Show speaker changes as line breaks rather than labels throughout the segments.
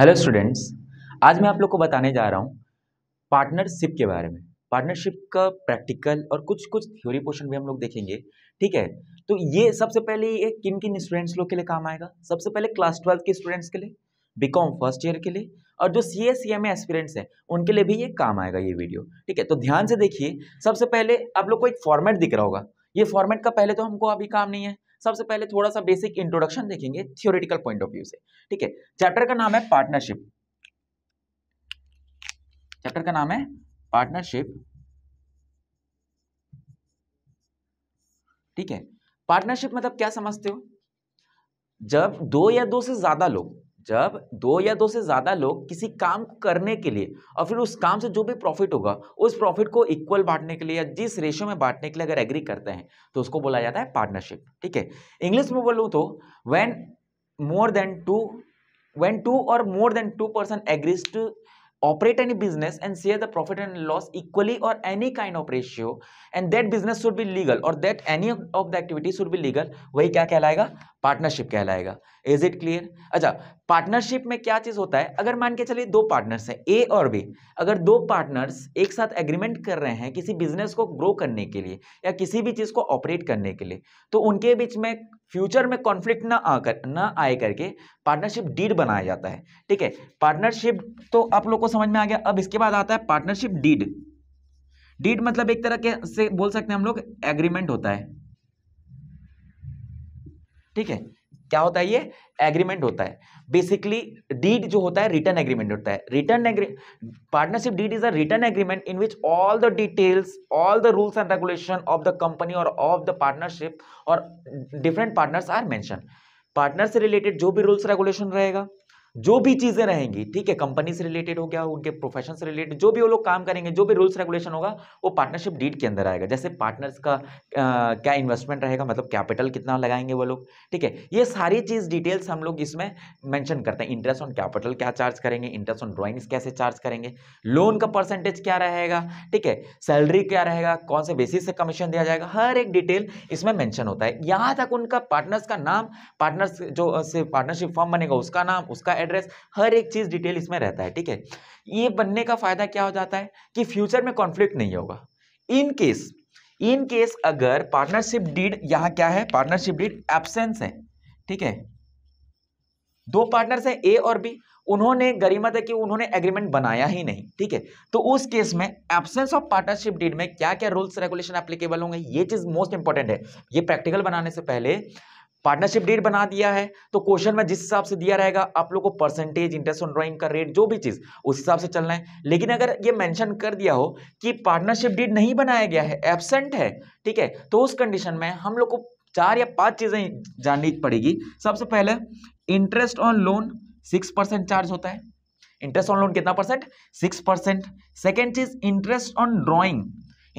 Hello students आज मैं आप लोग को बताने जा रहा हूँ पार्टनरशिप के बारे में पार्टनरशिप का प्रैक्टिकल और कुछ कुछ थ्योरी पोर्शन भी हम लोग देखेंगे ठीक है तो ये सबसे पहले ये किन किन स्टूडेंट्स लोग के लिए काम आएगा सबसे पहले क्लास ट्वेल्थ के स्टूडेंट्स के लिए बीकॉम फर्स्ट ईयर के लिए और जो C S C M aspirants हैं उनके लिए भी ये काम आएगा ये वीडियो ठीक है तो ध्यान से देखिए सबसे पहले आप लोग को एक फॉर्मेट दिख रहा होगा ये फॉर्मेट का पहले तो हमको अभी काम नहीं है सबसे पहले थोड़ा सा बेसिक इंट्रोडक्शन देखेंगे थियोरिटिकल पॉइंट ऑफ व्यू से ठीक है चैप्टर का नाम है पार्टनरशिप चैप्टर का नाम है पार्टनरशिप ठीक है पार्टनरशिप मतलब क्या समझते हो जब दो या दो से ज्यादा लोग जब दो या दो से ज़्यादा लोग किसी काम करने के लिए और फिर उस काम से जो भी प्रॉफिट होगा उस प्रॉफिट को इक्वल बांटने के लिए या जिस रेशियो में बांटने के लिए अगर एग्री करते हैं तो उसको बोला जाता है पार्टनरशिप ठीक है इंग्लिश में बोलूँ तो when more than two when two और more than two person agrees to operate any business and share the profit and loss equally और any kind of ratio and that business should be legal और that any of the activity should be legal वही क्या कहलाएगा partnership कहलाएगा is it clear अच्छा partnership में क्या चीज होता है अगर मान के चलिए दो पार्टनर्स हैं ए और बी अगर दो पार्टनर्स एक साथ एग्रीमेंट कर रहे हैं किसी बिजनेस को ग्रो करने के लिए या किसी भी चीज को ऑपरेट करने के लिए तो उनके बीच में फ्यूचर में कॉन्फ्लिक्ट ना आकर ना आए करके पार्टनरशिप डीड बनाया जाता है ठीक है पार्टनरशिप तो आप लोग को समझ में आ गया अब इसके बाद आता है पार्टनरशिप डीड डीड मतलब एक तरह के से बोल सकते हैं हम लोग एग्रीमेंट होता है ठीक है क्या होता है ये एग्रीमेंट होता है बेसिकली डीड जो होता है रिटर्न एग्रीमेंट होता है written partnership deed is a written agreement in which all the details all the rules and regulation of the company और ऑफ द पार्टनरशिप और different partners are mention partner से related जो भी rules regulation रहेगा जो भी चीज़ें रहेंगी ठीक है कंपनी से रिलेटेड हो गया उनके प्रोफेशन से रिलेटेड जो भी वो लोग काम करेंगे जो भी रूल्स रेगुलेशन होगा वो पार्टनरशिप डीड के अंदर आएगा जैसे पार्टनर्स का आ, क्या इन्वेस्टमेंट रहेगा मतलब कैपिटल कितना लगाएंगे वो लोग ठीक है ये सारी चीज़ डिटेल्स हम लोग इसमें मैंशन करते हैं इंटरेस्ट ऑन कैपिटल क्या चार्ज करेंगे इंटरेस्ट ऑन ड्रॉइंग्स कैसे चार्ज करेंगे लोन का परसेंटेज क्या रहेगा ठीक है सैलरी क्या रहेगा कौन से बेसिस से कमीशन दिया जाएगा हर एक डिटेल इसमें मैंशन होता है यहाँ तक उनका पार्टनर्स का नाम पार्टनर्स जो पार्टनरशिप फॉर्म बनेगा उसका नाम उसका एड्रेस हर एक चीज़ डिटेल इसमें रहता है ठीक है ये बनने का फ़ायदा क्या हो जाता है कि फ्यूचर में कॉन्फ्लिक्ट नहीं होगा इन केस इन केस अगर पार्टनरशिप डीड यहां क्या है पार्टनरशिप डीड एब्सेंस है ठीक है दो पार्टनर्स हैं ए और बी उन्होंने गरिमत है कि उन्होंने एग्रीमेंट बनाया ही नहीं ठीक है तो उस केस में एब्सेंस ऑफ पार्टनरशिप डीड में क्या क्या रूल्स रेगुलेशन एप्लीकेबल होंगे ये चीज मोस्ट इंपॉर्टेंट है ये प्रैक्टिकल बनाने से पहले पार्टनरशिप डेट बना दिया है तो क्वेश्चन में जिस हिसाब से दिया रहेगा आप लोग को परसेंटेज इंटरेस्ट ऑन ड्राइंग का रेट जो भी चीज उस हिसाब से चलना है लेकिन अगर ये मेंशन कर दिया हो कि पार्टनरशिप डेट नहीं बनाया गया है एबसेंट है ठीक है तो उस कंडीशन में हम लोग को चार या पांच चीजें जाननी पड़ेगी सबसे पहले interest on loan six percent charge होता है इंटरेस्ट ऑन लोन कितना परसेंट सिक्स परसेंट सेकेंड चीज interest on drawing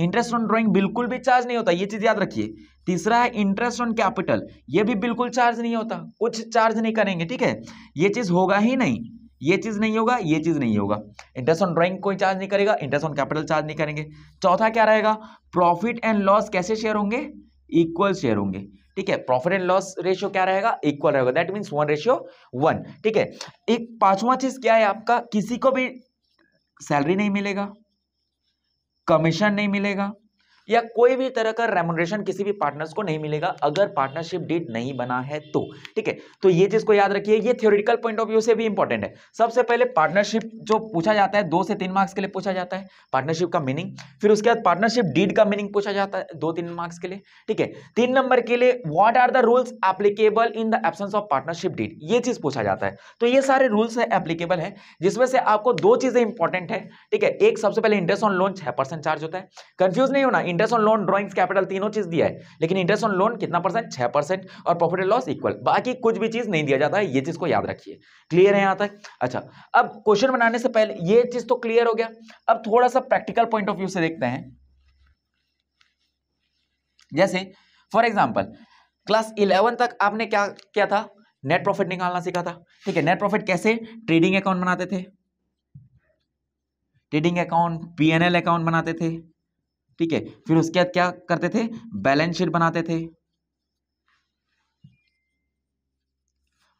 interest on drawing बिल्कुल भी चार्ज नहीं होता ये चीज याद रखिए तीसरा है इंटरेस्ट ऑन कैपिटल ये भी बिल्कुल चार्ज नहीं होता कुछ चार्ज नहीं करेंगे ठीक है ये चीज़ होगा ही नहीं ये चीज़ नहीं होगा ये चीज़ नहीं होगा इंटरेस्ट ऑन ड्राइंग कोई चार्ज नहीं करेगा इंटरेस्ट ऑन कैपिटल चार्ज नहीं करेंगे चौथा क्या रहेगा प्रॉफिट एंड लॉस कैसे शेयर होंगे इक्वल शेयर होंगे ठीक है प्रॉफिट एंड लॉस रेशियो क्या रहेगा इक्वल रहेगा that means one ratio one ठीक है एक पांचवा चीज क्या है आपका किसी को भी सैलरी नहीं मिलेगा कमीशन नहीं मिलेगा या कोई भी तरह का रेमोनरेशन किसी भी पार्टनर्स को नहीं मिलेगा अगर पार्टनरशिप डीट नहीं बना है तो ठीक है तो ये चीज को याद रखिए ये थियोरिटिकल पॉइंट ऑफ व्यू से भी इंपॉर्टेंट है सबसे पहले पार्टनरशिप जो पूछा जाता है दो से तीन मार्क्स के लिए पूछा जाता है पार्टनरशिप का मीनिंग फिर उसके बाद पार्टनरशिप डीट का मीनिंग पूछा जाता है दो तीन मार्क्स के लिए ठीक है तीन नंबर के लिए what are the rules applicable in the absence of partnership deed ये चीज पूछा जाता है तो ये सारे रूल्स है एप्लीकेबल है जिसमें से आपको दो चीजें इंपॉर्टेंट है ठीक है एक सबसे पहले इंटरेस्ट ऑन लोन छह चार्ज होता है कंफ्यूज नहीं होना interest on loan drawings capital तीनों चीज दिया है लेकिन इंटरेस्ट ऑन लोन कितना परसेंट छह परसेंट और प्रॉफिट एंड लॉस इक्वल बाकी कुछ भी चीज नहीं दिया जाता है ये चीज को याद रखिए क्लियर है यहां तक अच्छा अब क्वेश्चन बनाने से पहले ये चीज तो क्लियर हो गया अब थोड़ा सा प्रैक्टिकल पॉइंट ऑफ व्यू से देखते हैं जैसे फॉर एग्जाम्पल क्लास इलेवन तक आपने क्या क्या था नेट प्रॉफिट निकालना सीखा था ठीक है नेट प्रॉफिट कैसे ट्रेडिंग अकाउंट बनाते थे ट्रेडिंग अकाउंट पीएनएल अकाउंट बनाते थे ठीक है फिर उसके बाद क्या करते थे बैलेंस शीट बनाते थे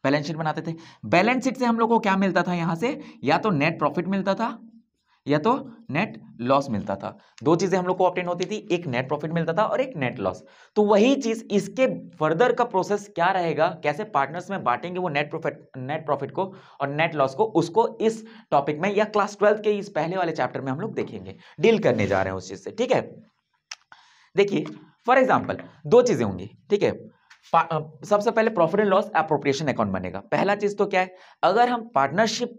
बैलेंस शीट बनाते थे बैलेंस शीट से हम लोग को क्या मिलता था यहां से या तो नेट प्रॉफिट मिलता था या तो नेट लॉस मिलता था दो चीज़ें हम लोग को ऑप्टेन होती थी एक नेट प्रॉफिट मिलता था और एक नेट लॉस तो वही चीज़ इसके फर्दर का प्रोसेस क्या रहेगा कैसे पार्टनर्स में बांटेंगे वो नेट प्रॉफिट नेट प्रॉफिट को और नेट लॉस को उसको इस टॉपिक में या क्लास ट्वेल्थ के इस पहले वाले चैप्टर में हम लोग देखेंगे डील करने जा रहे हैं उस चीज़ से ठीक है देखिए फॉर एग्जाम्पल दो चीज़ें होंगी ठीक है सबसे पहले profit and loss appropriation account बनेगा पहला चीज़ तो क्या है अगर हम पार्टनरशिप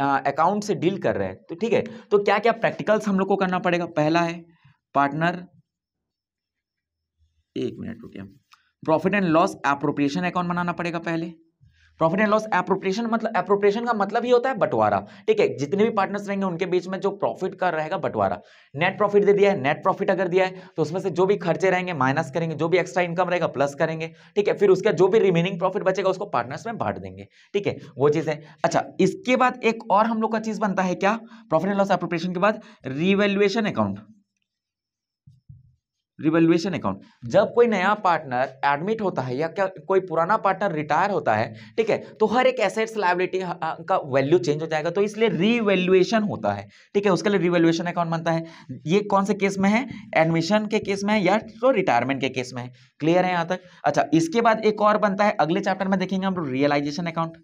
अकाउंट से डील कर रहे हैं तो ठीक है तो क्या क्या प्रैक्टिकल्स हम लोग को करना पड़ेगा पहला है पार्टनर एक मिनट रुकिए profit and loss appropriation account बनाना पड़ेगा पहले प्रॉफिट एंड लॉस अप्रोप्रिएशन मतलब अप्रोप्रिएशन का मतलब ही होता है बंटवारा ठीक है जितने भी पार्टनर्स रहेंगे उनके बीच में जो प्रॉफिट का रहेगा बंटवारा नेट प्रॉफिट दे दिया है नेट प्रॉफिट अगर दिया है तो उसमें से जो भी खर्चे रहेंगे माइनस करेंगे जो भी एक्स्ट्रा इनकम रहेगा प्लस करेंगे ठीक है फिर उसका जो भी रिमेनिंग प्रॉफिट बचेगा उसको पार्टनर्स में बांट देंगे ठीक है वो चीज़ है अच्छा इसके बाद एक और हम लोग का चीज़ बनता है क्या प्रॉफिट एंड लॉस अप्रोप्रिएशन के बाद रिवेल्युएशन अकाउंट रिवेल्युएशन अकाउंट जब कोई नया पार्टनर एडमिट होता है या क्या कोई पुराना पार्टनर रिटायर होता है ठीक है तो हर एक एसेट्स लाइबिलिटी का वैल्यू चेंज हो जाएगा तो इसलिए रिवेल्युएशन होता है ठीक है उसके लिए रिवेल्युएशन अकाउंट बनता है ये कौन से केस में है एडमिशन के केस में है या तो रिटायरमेंट के केस में है क्लियर है यहाँ तक अच्छा इसके बाद एक और बनता है अगले चैप्टर में देखेंगे हम लोग रियलाइजेशन अकाउंट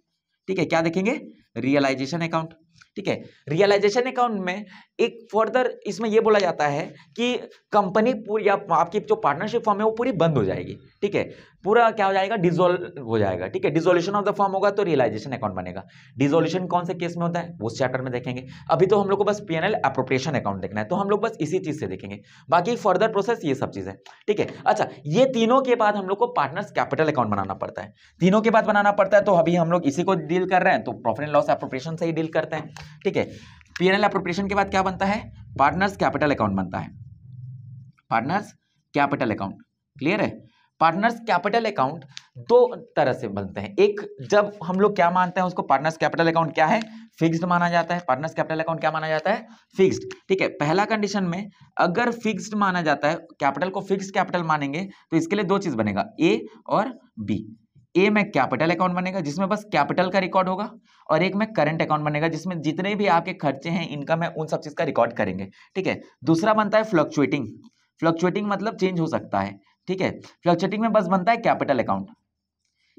ठीक है क्या देखेंगे रियलाइजेशन अकाउंट ठीक है रियलाइजेशन अकाउंट में एक फर्दर इसमें यह बोला जाता है कि कंपनी पूरी या आपकी जो पार्टनरशिप फॉर्म है वो पूरी बंद हो जाएगी ठीक है पूरा क्या हो जाएगा डिजोल्व हम्म। हो जाएगा ठीक है डिजोल्यूशन ऑफ द फॉर्म होगा तो रियलाइजेशन अकाउंट बनेगा डिजोल्यूशन कौन से केस में होता है उस चैप्टर में देखेंगे अभी तो हम लोग को बस पी एन अप्रोप्रिएशन अकाउंट देखना है तो हम लोग बस इसी चीज से देखेंगे बाकी फर्दर प्रोसेस ये सब चीज है ठीक है अच्छा ये तीनों के बाद हम लोग को पार्टनर्स कैपिटल अकाउंट बनाना पड़ता है तीनों के बाद बनाना पड़ता है तो अभी हम लोग इसी को डील कर रहे हैं तो प्रॉफिट एंड लॉस अप्रोप्रिएशन से ही डील करते हैं ठीक है पी एन अप्रोप्रिएशन के बाद क्या बनता है पार्टनर्स कैपिटल अकाउंट बनता है पार्टनर्स कैपिटल अकाउंट क्लियर है पार्टनर्स कैपिटल अकाउंट दो तरह से बनते हैं एक जब हम लोग क्या मानते हैं उसको पार्टनर्स कैपिटल अकाउंट क्या है फिक्स्ड माना जाता है पार्टनर्स कैपिटल अकाउंट क्या माना जाता है फिक्स्ड ठीक है पहला कंडीशन में अगर फिक्स्ड माना जाता है कैपिटल को फिक्स्ड कैपिटल मानेंगे तो इसके लिए दो चीज बनेगा ए और बी ए में कैपिटल अकाउंट बनेगा जिसमें बस कैपिटल का रिकॉर्ड होगा और एक में करंट अकाउंट बनेगा जिसमें जितने भी आपके खर्चे हैं इनकम है उन सब चीज़ का रिकॉर्ड करेंगे ठीक है दूसरा बनता है फ्लक्चुएटिंग फ्लक्चुएटिंग मतलब चेंज हो सकता है ठीक है फ्लक्चुएटिंग में बस बनता है कैपिटल अकाउंट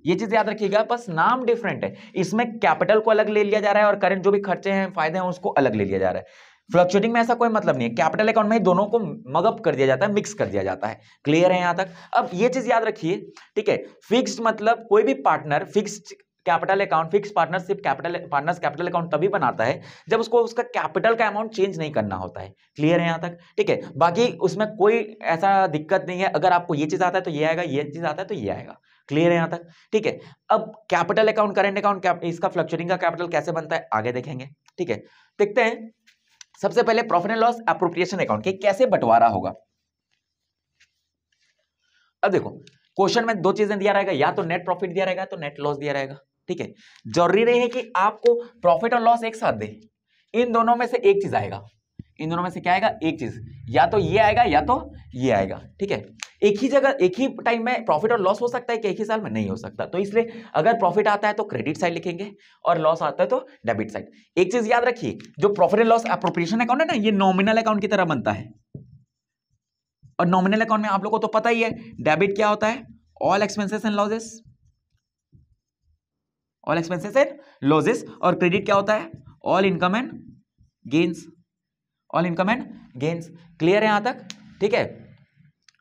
ये चीज याद रखिएगा बस नाम डिफरेंट है इसमें कैपिटल को अलग ले लिया जा रहा है और करंट जो भी खर्चे हैं फायदे हैं उसको अलग ले लिया जा रहा है फ्लक्चुएटिंग में ऐसा कोई मतलब नहीं है कैपिटल अकाउंट में दोनों को मगअप कर दिया जाता है मिक्स कर दिया जाता है क्लियर है यहां तक अब ये चीज याद रखिए ठीक है फिक्स्ड मतलब कोई भी partner fixed capital account fix partnership capital partners capital account तभी बनाता है जब उसको उसका कैपिटल का अमाउंट चेंज नहीं करना होता है क्लियर है यहाँ तक ठीक है बाकी उसमें कोई ऐसा दिक्कत नहीं है अगर आपको ये चीज़ आता है तो ये आएगा ये चीज़ आता है तो ये आएगा क्लियर है यहाँ तक ठीक है अब कैपिटल अकाउंट करेंट अकाउंट इसका फ्लक्चरिंग का कैपिटल कैसे बनता है आगे देखेंगे ठीक है देखते हैं सबसे पहले profit and loss appropriation account के कैसे बंटवारा होगा अब देखो क्वेश्चन में दो चीजें दिया रहेगा या तो नेट प्रॉफिट दिया रहेगा तो नेट लॉस दिया रहेगा ठीक है जरूरी नहीं है कि आपको प्रॉफिट और लॉस एक साथ दे इन दोनों में से एक चीज आएगा इन दोनों में से क्या आएगा एक चीज या तो ये आएगा या तो ये आएगा ठीक है एक ही जगह एक ही टाइम में प्रॉफिट और लॉस हो सकता है कि एक ही साल में नहीं हो सकता तो इसलिए अगर प्रॉफिट आता है तो क्रेडिट साइड लिखेंगे और लॉस आता है तो डेबिट साइड एक चीज याद रखिए जो profit and loss appropriation account है ना ये नॉमिनल अकाउंट की तरह बनता है और नॉमिनल अकाउंट में आप लोगों को तो पता ही है डेबिट क्या होता है all expenses and losses all expenses and losses और क्रेडिट क्या होता है all income and gains all income and gains clear है यहां तक ठीक है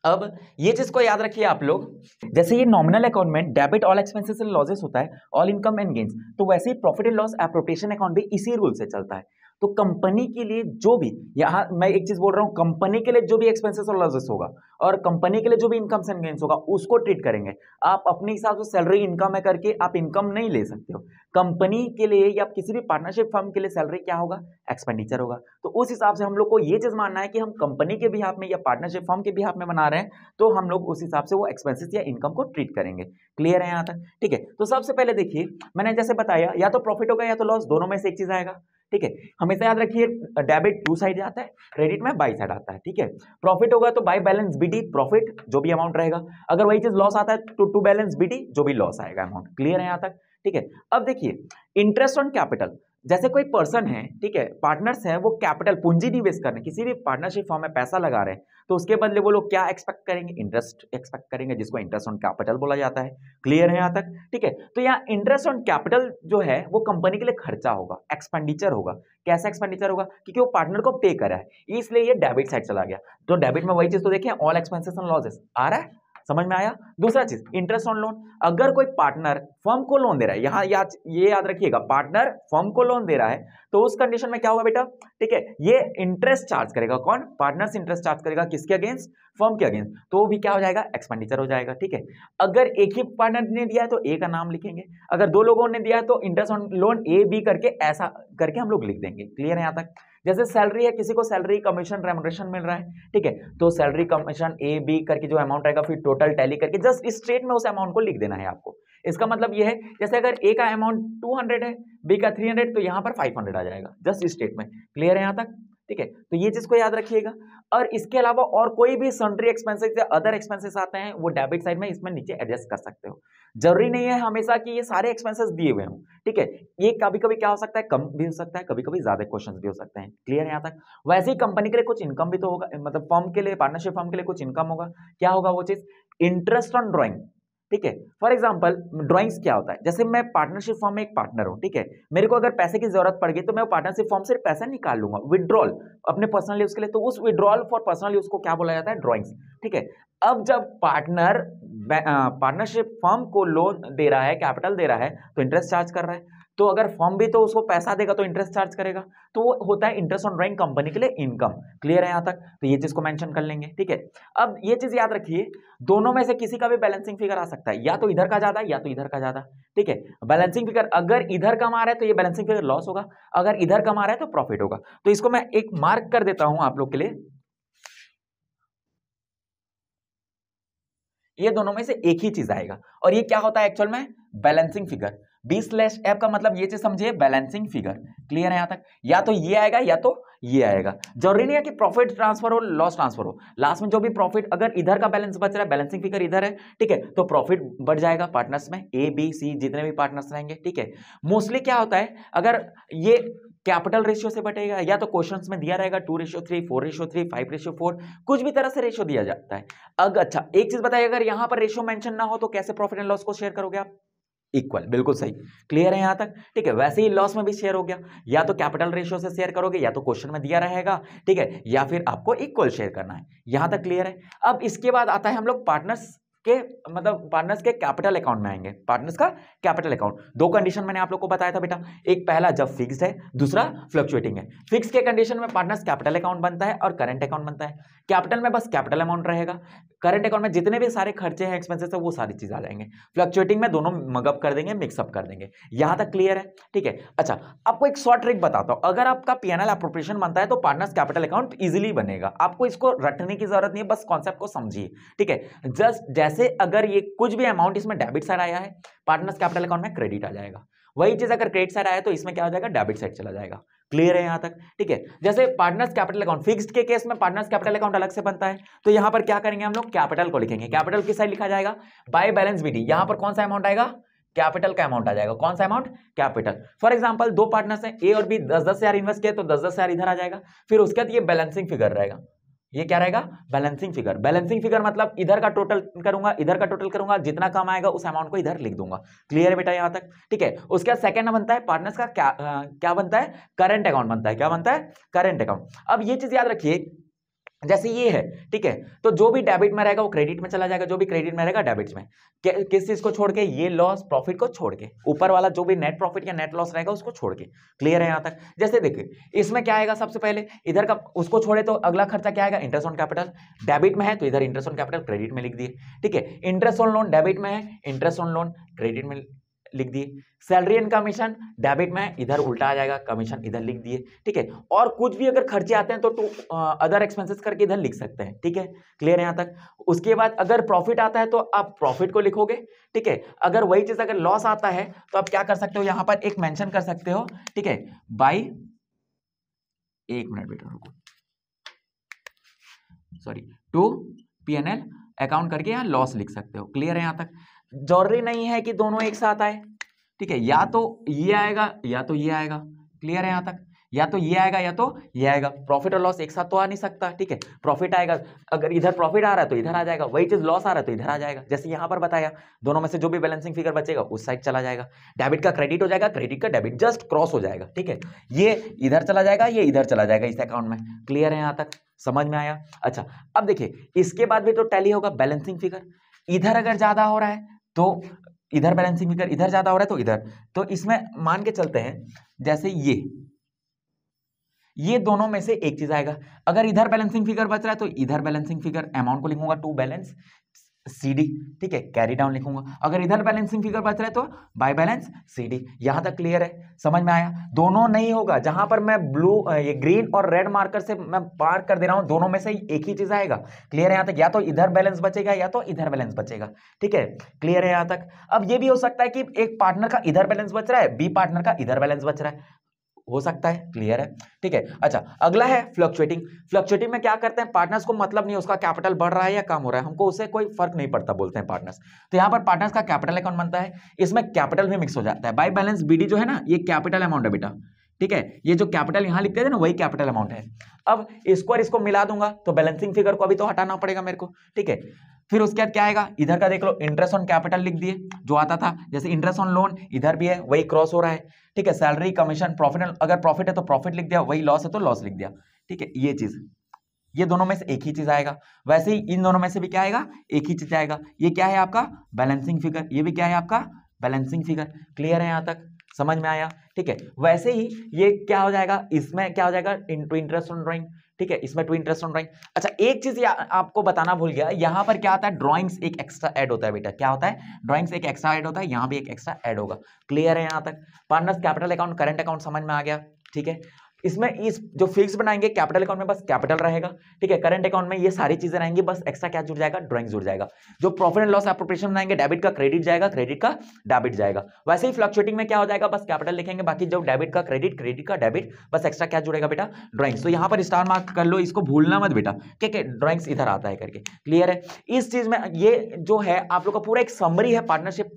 अब ये चीज को याद रखिए आप लोग जैसे ये नॉमिनल अकाउंट में debit all expenses and losses होता है ऑल इनकम एंड गेन्स तो वैसे ही profit and loss appropriation account भी इसी रूल से चलता है तो कंपनी के लिए जो भी यहां मैं एक चीज़ बोल रहा हूं कंपनी के लिए जो भी एक्सपेंसेस और लॉसेस होगा और कंपनी के लिए जो भी इनकम्स एंड गेंस होगा उसको ट्रीट करेंगे आप अपने हिसाब से सैलरी इनकम है करके आप इनकम नहीं ले सकते हो कंपनी के लिए या किसी भी पार्टनरशिप फर्म के लिए सैलरी क्या होगा एक्सपेंडिचर होगा तो उस हिसाब से हम लोग को ये चीज़ मानना है कि हम कंपनी के भी हाथ में या पार्टनरशिप फर्म के भी हाथ में बना रहे हैं तो हम लोग उस हिसाब से वो एक्सपेंसिस या इनकम को ट्रीट करेंगे क्लियर है यहाँ तक ठीक है तो सबसे पहले देखिए मैंने जैसे बताया या तो प्रॉफिट होगा या तो लॉस दोनों में से एक चीज़ आएगा ठीक है हमेशा याद रखिए डेबिट टू साइड जाता है क्रेडिट में बाई साइड आता है ठीक है प्रॉफिट होगा तो बाई बैलेंस डी प्रॉफिट जो भी अमाउंट रहेगा अगर वही चीज लॉस आता है तो टू बैलेंस डी जो भी लॉस आएगा अमाउंट क्लियर है यहाँ तक ठीक है अब देखिए इंटरेस्ट ऑन कैपिटल जैसे कोई पर्सन है ठीक है पार्टनर्स हैं वो कैपिटल पूंजी निवेश कर रहे हैं किसी भी पार्टनरशिप फॉर्म में पैसा लगा रहे हैं तो उसके बदले वो लोग क्या एक्सपेक्ट करेंगे इंटरेस्ट एक्सपेक्ट करेंगे जिसको इंटरेस्ट ऑन कैपिटल बोला जाता है क्लियर है यहाँ तक ठीक है तो यहाँ इंटरेस्ट ऑन कैपिटल जो है वो कंपनी के लिए खर्चा होगा एक्सपेंडिचर होगा कैसा एक्सपेंडिचर होगा क्योंकि वो पार्टनर को पे करा है इसलिए ये डेबिट साइड चला गया तो डेबिट में वही चीज तो देखिए ऑल एक्सपेंसेस एंड लॉजेस आ रहा है समझ में आया दूसरा चीज इंटरेस्ट ऑन लोन अगर कोई पार्टनर फर्म को लोन दे रहा है यहां या, ये याद रखिएगा पार्टनर फर्म को लोन दे रहा है तो उस कंडीशन में क्या होगा बेटा ठीक है ये इंटरेस्ट चार्ज करेगा कौन पार्टनर इंटरेस्ट चार्ज करेगा किसके अगेंस्ट फर्म के अगेंस्ट तो भी क्या हो जाएगा एक्सपेंडिचर हो जाएगा ठीक है अगर एक ही पार्टनर ने दिया है तो ए का नाम लिखेंगे अगर दो लोगों ने दिया है तो interest on loan A B करके ऐसा करके हम लोग लिख देंगे क्लियर है यहाँ तक जैसे सैलरी है किसी को सैलरी कमीशन रेमोरेशन मिल रहा है ठीक है तो सैलरी कमीशन ए बी करके जो अमाउंट आएगा फिर टोटल टैली करके जस्ट स्ट्रेट में उस अमाउंट को लिख देना है आपको इसका मतलब यह है जैसे अगर ए का अमाउंट टू है बी का थ्री तो यहाँ पर फाइव आ जाएगा जस्ट स्ट्रेट में क्लियर है यहाँ तक ठीक है तो ये चीज़ को याद रखिएगा और इसके अलावा और कोई भी सन्ड्री एक्सपेंसेस या अदर एक्सपेंसेस आते हैं वो डेबिट साइड में इसमें नीचे एडजस्ट कर सकते हो जरूरी नहीं है हमेशा कि ये सारे एक्सपेंसेस दिए हुए हों ठीक है ये कभी कभी क्या हो सकता है कम भी हो सकता है कभी कभी ज्यादा क्वेश्चन भी हो सकते हैं क्लियर है यहाँ तक वैसे ही कंपनी के लिए कुछ इनकम भी तो होगा मतलब फॉर्म के लिए पार्टनरशिप फॉर्म के लिए कुछ इनकम होगा क्या होगा वो चीज इंटरेस्ट ऑन ड्रॉइंग ठीक है फॉर एग्जाम्पल ड्रॉइंग्स क्या होता है जैसे मैं पार्टनरशिप फॉर्म में एक पार्टनर हूँ ठीक है मेरे को अगर पैसे की जरूरत पड़ गई तो मैं पार्टनरशिप फॉर्म से पैसा निकाल लूंगा विद्रॉल अपने पर्सनल यूज के लिए तो उस विड्रॉल फॉर पर्सनल यूज को क्या बोला जाता है ड्रॉइंग्स ठीक है अब जब पार्टनर पार्टनरशिप फर्म को लोन दे रहा है कैपिटल दे रहा है तो इंटरेस्ट चार्ज कर रहा है तो अगर फर्म भी तो उसको पैसा देगा तो इंटरेस्ट चार्ज करेगा तो वो होता है इंटरेस्ट ऑन ड्राइंग कंपनी के लिए इनकम क्लियर है यहां तक तो ये चीज़ को मेंशन कर लेंगे ठीक है अब ये चीज़ याद रखिए दोनों में से किसी का भी बैलेंसिंग फिगर आ सकता है या तो इधर का ज़्यादा या तो इधर का ज़्यादा ठीक है बैलेंसिंग फिगर अगर इधर कमा रहा है तो ये बैलेंसिंग फिगर लॉस होगा अगर इधर कमा रहा है तो प्रॉफिट होगा तो इसको मैं एक मार्क कर देता हूँ आप लोग के लिए ये दोनों में से एक ही चीज आएगा और ये क्या होता है एक्चुअल में balancing figure B slash F का मतलब ये चीज समझिए बैलेंसिंग फिगर क्लियर है यहाँ तक या तो ये आएगा या तो ये आएगा जरूरी नहीं है कि प्रॉफिट ट्रांसफर हो लॉस ट्रांसफर हो लास्ट में जो भी प्रॉफिट अगर इधर का बैलेंस बच रहा है बैलेंसिंग फिगर इधर है ठीक है तो प्रॉफिट बढ़ जाएगा पार्टनर्स में ए बी सी जितने भी पार्टनर्स रहेंगे ठीक है मोस्टली क्या होता है अगर ये कैपिटल रेशियो से बटेगा या तो क्वेश्चंस में दिया रहेगा two ratio three four ratio three five ratio four कुछ भी तरह से रेशियो दिया जाता है अगर अच्छा एक चीज बताइए अगर यहाँ पर रेशियो मेंशन ना हो तो कैसे प्रॉफिट एंड लॉस को शेयर करोगे आप इक्वल बिल्कुल सही क्लियर है यहाँ तक ठीक है वैसे ही लॉस में भी शेयर हो गया या तो कैपिटल रेशियो से शेयर करोगे या तो क्वेश्चन में दिया रहेगा ठीक है या फिर आपको इक्वल शेयर करना है यहाँ तक क्लियर है अब इसके बाद आता है हम लोग पार्टनर्स के मतलब पार्टनर्स के कैपिटल अकाउंट में आएंगे पार्टनर्स का कैपिटल अकाउंट दो कंडीशन मैंने आप लोग को बताया था बेटा एक पहला जब फिक्स है दूसरा फ्लक्चुएटिंग है फिक्स के कंडीशन में पार्टनर्स कैपिटल अकाउंट बनता है और करेंट अकाउंट बनता है कैपिटल में बस कैपिटल अमाउंट रहेगा करंट अकाउंट में जितने भी सारे खर्चे हैं एक्सपेंसेस हैं वो सारी चीज़ आ जाएंगे फ्लक्चुएटिंग में दोनों मगअप कर देंगे मिक्सअप कर देंगे यहाँ तक क्लियर है ठीक है अच्छा आपको एक शॉर्ट ट्रिक बताता हूँ अगर आपका पी एन बनता है तो पार्टनर्स कैपिटल अकाउंट ईजिली बनेगा आपको इसको रटने की जरूरत नहीं है बस कॉन्सेप्ट को समझिए ठीक है जस्ट जैसे अगर ये कुछ भी अमाउंट इसमें डेबिट साइड आया है पार्टनर्स कैपिटल अकाउंट में क्रेडिट आ जाएगा वही चीज़ अगर क्रेडिट साइड आया तो इसमें क्या हो जाएगा डेबिट साइड चला जाएगा क्लियर है यहां तक ठीक है जैसे पार्टनर्स कैपिटल अकाउंट फिक्स्ड के केस में पार्टनर्स कैपिटल अकाउंट अलग से बनता है तो यहाँ पर क्या करेंगे हम लोग कैपिटल को लिखेंगे कैपिटल किस साइड लिखा जाएगा बाय बैलेंस बी यहां पर कौन सा अमाउंट आएगा कैपिटल का अमाउंट आ जाएगा कौन सा अमाउंट कैपिटल फॉर एग्जांपल दो पार्टनर्स हैं ए और बी दस दस हजार इन्वेस्ट किया तो दस दस हजार इधर आ जाएगा फिर उसके बाद ये बैलेंसिंग फिगर रहेगा ये क्या रहेगा बैलेंसिंग फिगर बैलेंसिंग फिगर मतलब इधर का टोटल करूंगा इधर का टोटल करूंगा जितना कम आएगा उस अमाउंट को इधर लिख दूंगा क्लियर बेटा यहाँ तक ठीक है उसके बाद सेकंड बनता है पार्टनर्स का क्या आ, क्या बनता है करंट अकाउंट बनता है क्या बनता है करंट अकाउंट अब ये चीज याद रखिए जैसे ये है ठीक है तो जो भी डेबिट में रहेगा वो क्रेडिट में चला जाएगा जो भी क्रेडिट में रहेगा डेबिट में किस चीज को छोड़ के ये लॉस प्रॉफिट को छोड़ के ऊपर वाला जो भी नेट प्रॉफिट या नेट लॉस रहेगा उसको छोड़ के क्लियर है यहाँ तक जैसे देखिए इसमें क्या आएगा सबसे पहले इधर का उसको छोड़े तो अगला खर्चा क्या आएगा इंटरेस्ट ऑन कैपिटल डेबिट में है तो इधर इंटरेस्ट ऑन कैपिटल क्रेडिट में लिख दिए ठीक है इंटरेस्ट ऑन लोन डेबिट में है इंटरेस्ट ऑन लोन क्रेडिट में लिख दिए सैलरी एंड कमीशन डेबिट में इधर उल्टा आ जाएगा कमीशन इधर लिख दिए ठीक है और कुछ भी अगर खर्चे आते हैं तो टू अदर एक्सपेंसेस करके इधर लिख सकते हैं ठीक है क्लियर है यहाँ तक उसके बाद अगर प्रॉफिट आता है तो आप प्रॉफिट को लिखोगे ठीक है अगर वही चीज़ अगर लॉस आता है तो आप क्या कर सकते हो यहाँ पर एक मैंशन कर सकते हो ठीक है बाई एक मिनट बेटा रुको sorry to P N L account करके यहाँ लॉस लिख सकते हो क्लियर है यहाँ तक जरूरी नहीं है कि दोनों एक साथ आए ठीक है या तो ये आएगा या तो ये आएगा क्लियर है यहां तक या तो ये आएगा या तो ये आएगा प्रॉफिट और लॉस एक साथ तो आ नहीं सकता ठीक है प्रॉफिट आएगा अगर इधर प्रॉफिट आ रहा है तो इधर आ जाएगा वही चीज लॉस आ रहा है तो इधर आ जाएगा जैसे यहां पर बताया दोनों में से जो भी बैलेंसिंग फिगर बचेगा उस साइड चला जाएगा डेबिट का क्रेडिट हो जाएगा क्रेडिट का डेबिट जस्ट क्रॉस हो जाएगा ठीक है ये इधर चला जाएगा ये इधर चला जाएगा इस अकाउंट में क्लियर है यहां तक समझ में आया अच्छा अब देखिए इसके बाद भी तो टैली होगा बैलेंसिंग फिगर इधर अगर ज्यादा हो रहा है तो इधर बैलेंसिंग फिगर इधर ज़्यादा हो रहा है तो इधर तो इसमें मान के चलते हैं जैसे ये ये दोनों में से एक चीज आएगा अगर इधर बैलेंसिंग फिगर बच रहा है तो इधर बैलेंसिंग फिगर अमाउंट को लिखूंगा टू बैलेंस सी डी ठीक है कैरी डाउन लिखूंगा अगर इधर बैलेंसिंग फिगर बच रहा है तो बाय बैलेंस सी डी तक क्लियर है समझ में आया दोनों नहीं होगा जहां पर मैं ब्लू ये ग्रीन और रेड मार्कर से मैं पार कर दे रहा हूं दोनों में से एक ही चीज आएगा क्लियर है यहां तक या तो इधर बैलेंस बचेगा या तो इधर बैलेंस बचेगा ठीक है क्लियर है यहां तक अब यह भी हो सकता है कि एक पार्टनर का इधर बैलेंस बच रहा है बी पार्टनर का इधर बैलेंस बच रहा है हो सकता है क्लियर है ठीक है अच्छा अगला है फ्लक्चुएटिंग फ्लक्चुएटिंग में क्या करते हैं पार्टनर्स को मतलब नहीं उसका कैपिटल बढ़ रहा है या कम हो रहा है हमको उसे कोई फर्क नहीं पड़ता बोलते हैं पार्टनर्स तो यहां पर पार्टनर्स का कैपिटल अकाउंट बनता है इसमें कैपिटल भी मिक्स हो जाता है बाई बैलेंस बी जो है ना ये कैपिटल अमाउंट है बेटा ठीक है ये जो कैपिटल यहां लिखते थे ना वही कैपिटल अमाउंट है अब इसको और इसको मिला दूंगा तो बैलेंसिंग फिगर को अभी तो हटाना पड़ेगा मेरे को ठीक है फिर उसके बाद क्या आएगा इधर का देख लो इंटरेस्ट ऑन कैपिटल लिख दिए जो आता था जैसे इंटरेस्ट ऑन लोन इधर भी है वही क्रॉस हो रहा है ठीक है सैलरी कमीशन प्रॉफिट अगर प्रॉफिट है तो प्रॉफिट लिख दिया वही लॉस है तो लॉस लिख दिया ठीक है ये चीज ये दोनों में से एक ही चीज आएगा वैसे ही इन दोनों में से भी क्या आएगा एक ही चीज आएगा ये क्या है आपका बैलेंसिंग फिगर ये भी क्या है आपका बैलेंसिंग फिगर क्लियर है यहाँ तक समझ में आया ठीक है वैसे ही ये क्या हो जाएगा इसमें क्या हो जाएगा इंटरेस्ट ऑन ड्रॉइंग ठीक है इसमें टू इंटरेस्ट ऑन ड्रॉइंग अच्छा एक चीज आपको बताना भूल गया यहाँ पर क्या होता है ड्रॉइंग्स एक एक्स्ट्रा ऐड होता है बेटा क्या होता है ड्रॉइंग्स एक एक्स्ट्रा ऐड होता है यहाँ भी एक एक्स्ट्रा ऐड होगा क्लियर है यहाँ तक partners capital account current account समझ में आ गया ठीक है इसमें इस जो फिक्स बनाएंगे कैपिटल अकाउंट में बस कैपिटल रहेगा ठीक है करंट अकाउंट में ये सारी चीजें रहेंगी बस एक्स्ट्रा क्या जुड़ जाएगा ड्राइंग जुड़ जाएगा जो प्रॉफिट एंड लॉस एप्रोप्रेशन बनाएंगे डेबिट का क्रेडिट जाएगा क्रेडिट का डेबिट जाएगा वैसे ही फ्लक्चुएटिंग में क्या हो जाएगा बस कैपिटल लिखेंगे बाकी जो डेबिट का क्रेडिट क्रेडिट का डेबिट बस एक्स्ट्रा क्या जुड़ेगा बेटा ड्रॉइंग तो यहाँ पर स्टार मार्क कर लो इसको भूलना मत बेटा ठीक है ड्राइंग्स इधर आता है करके क्लियर है इस चीज में ये जो है आप लोग का पूरा एक समरी है पार्टनरशिप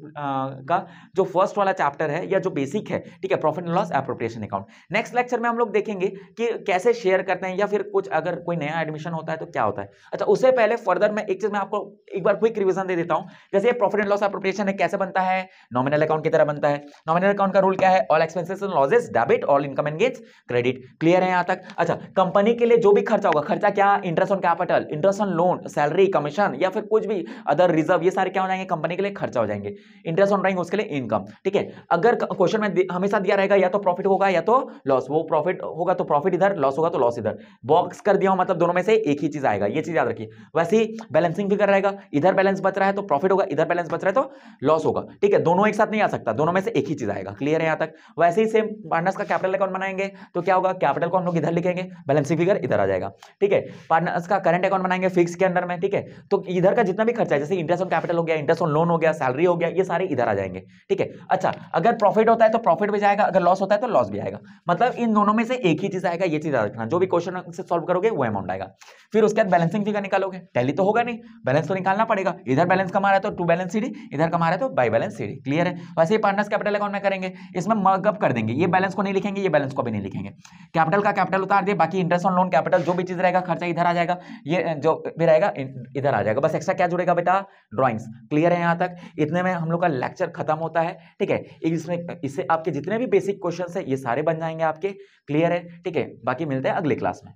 का जो फर्स्ट वाला चैप्टर है या जो बेसिक है ठीक है profit and loss appropriation account next lecture में हम लोग देखेंगे कि कैसे शेयर करते हैं या फिर कुछ अगर कोई नया एडमिशन होता है तो क्या होता है अच्छा उससे पहले फर्दर मैं एक चीज में आपको एक बार क्विक रिविजन दे देता हूँ जैसे प्रॉफिट एंड लॉस अप्रोप्रिएशन है कैसे बनता है नॉमिनल अकाउंट की तरह बनता है नॉमिनल अकाउंट का रूल क्या है all expenses and losses debit all income and gains credit clear है यहाँ तक अच्छा कंपनी के लिए जो भी खर्चा होगा खर्चा क्या interest on capital interest on loan salary commission या फिर कुछ भी अदर रिजर्व ये सारे क्या हो जाएंगे कंपनी के लिए खर्चा हो जाएंगे इंटरेस्ट ऑन रहेंगे उसके लिए इनकम ठीक है अगर क्वेश्चन में हमेशा दिया रहेगा या तो प्रॉफिट होगा या तो लॉस वो प्रॉफिट होगा तो प्रॉफिट इधर लॉस होगा तो लॉस इधर बॉक्स कर दिया हो मतलब दोनों में से एक ही चीज आएगा ये चीज याद रखिए वैसे ही बैलेंसिंग फिगर रहेगा इधर बैलेंस बच रहा है तो प्रॉफिट होगा इधर बैलेंस बच रहा है तो लॉस होगा ठीक है दोनों एक साथ नहीं आ सकता दोनों में से एक ही चीज आएगा क्लियर है यहाँ तक वैसे ही सेम पार्टनर्स का कैपिटल अकाउंट बनाएंगे तो क्या होगा कैपिटल को हम लोग इधर लिखेंगे बैलेंसिंग फिगर इधर आ जाएगा ठीक है पार्टनर्स का करंट अकाउंट बनाएंगे फिक्स के अंदर में ठीक है तो इधर का जितना भी खर्चा है जैसे इंटरेस्ट ऑन कैपिटल हो गया इंटरेस्ट ऑन लोन हो गया सैलरी हो गया ये सारे इधर आ जाएंगे ठीक है अच्छा अगर प्रॉफिट होता है तो प्रॉफिट भी जाएगा अगर लॉस होता है तो लॉस भी आएगा मतलब इन दोनों में से से एक ही चीज आएगा ये चीज याद रखना जो भी क्वेश्चन से सॉल्व करोगे वो अमाउंट आएगा फिर उसके बाद बैलेंसिंग फिगर निकालोगे टैली तो होगा नहीं बैलेंस तो निकालना पड़ेगा इधर बैलेंस कमा रहा है तो टू बैलेंस सीडी इधर कमा रहा है तो बाई बैलेंस सीडी क्लियर है वैसे तो ही पार्टनर्स कैपिटल अकाउंट में करेंगे इसमें मकअप कर देंगे ये बैलेंस को नहीं लिखेंगे ये बैलेंस को भी नहीं लिखेंगे कैपिटल का कैपिटल उतार दिए बाकी इंटरेस्ट ऑन लोन कैपिटल जो भी चीज रहेगा खर्चा इधर आ जाएगा ये जो भी रहेगा इधर आ जाएगा बस एक्स्ट्रा क्या जुड़ेगा बेटा ड्रॉइंग्स क्लियर है यहाँ तक इतने में हम लोग का लेक्चर खत्म होता है ठीक है इसमें इससे आपके जितने भी बेसिक क्वेश्चन है ये सारे बन जाएंगे आपके क्लियर क्लियर है ठीक है बाकी मिलते हैं अगले क्लास में